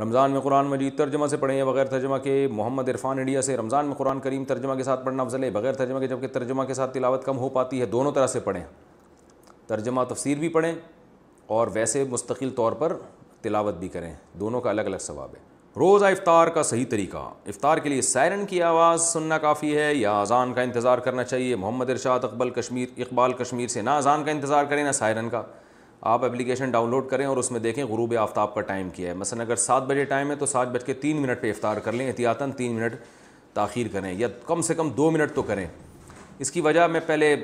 रमज़ान में कुरान मजीद तर्जमा से पढ़ें या बगैर तर्जमा के मोहम्मद इरफान इंडिया से रमज़ान में कुरान करीम तर्जमा के साथ पढ़ना अफजल है बगैर तर्जमा के जबकि तर्जमा के साथ तिलावत कम हो पाती है दोनों तरह से पढ़ें तर्जमा तफसीर भी पढ़ें और वैसे मुस्तकिल तौर पर तिलावत भी करें दोनों का अलग अलग सवाब है रोज़ा इफ़ार का सही तरीका इफ़ार के लिए सायरन की आवाज़ सुनना काफ़ी है या अजान का इंतज़ार करना चाहिए मोहम्मद इरशाद अकबल कश्मीर इकबाल कश्मीर से ना अजान का इंतज़ार करें ना सायरन का आप एप्लीकेशन डाउनलोड करें और उसमें देखें गुरूब आफ्ताब का टाइम किया है मसलन अगर सात बजे टाइम है तो सात बज के तीन मिनट पर इफ़ार कर लें एहतियातन तीन मिनट तखीर करें या कम से कम दो मिनट तो करें इसकी वजह मैं पहले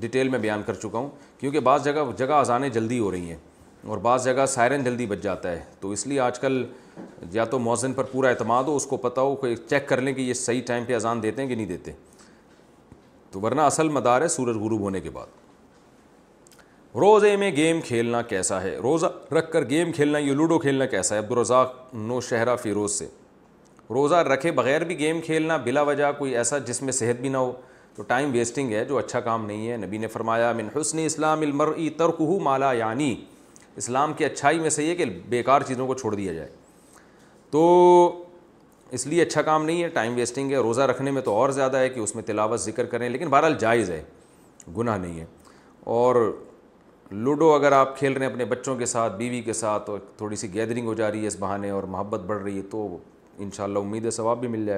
डिटेल में बयान कर चुका हूँ क्योंकि बाज़ जगह जगह अजानें जल्दी हो रही हैं और बाज़ जगह सायरन जल्दी बच जाता है तो इसलिए आजकल या तो मौजन पर पूरा अतमाद हो उसको पता हो कोई चेक कर लें कि ये सही टाइम पर अजान देते हैं कि नहीं देते तो वरना असल मदार है सूरज गुरूब होने के बाद रोज़े में गेम खेलना कैसा है रोज़ा रख कर गेम खेलना ये लूडो खेलना कैसा है अब्दुलरजाक नौशहरा फ़िरोज़ से रोज़ा रखे बगैर भी गेम खेलना बिला वजह कोई ऐसा जिसमें सेहत भी ना हो तो टाइम वेस्टिंग है जो अच्छा काम नहीं है नबी ने फरमाया मिन हसन इस्लामर तरकहू माला यानी इस्लाम की अच्छाई में सही है कि बेकार चीज़ों को छोड़ दिया जाए तो इसलिए अच्छा काम नहीं है टाइम वेस्टिंग है रोज़ा रखने में तो और ज़्यादा है कि उसमें तिलावत ज़िक्र करें लेकिन बहरहाल जायज़ है गुनाह नहीं है और लूडो अगर आप खेल रहे हैं अपने बच्चों के साथ बीवी के साथ और तो थोड़ी सी गैदरिंग हो जा रही है इस बहाने और मोहब्बत बढ़ रही है तो इन उम्मीद है सवाब भी मिल जाएगा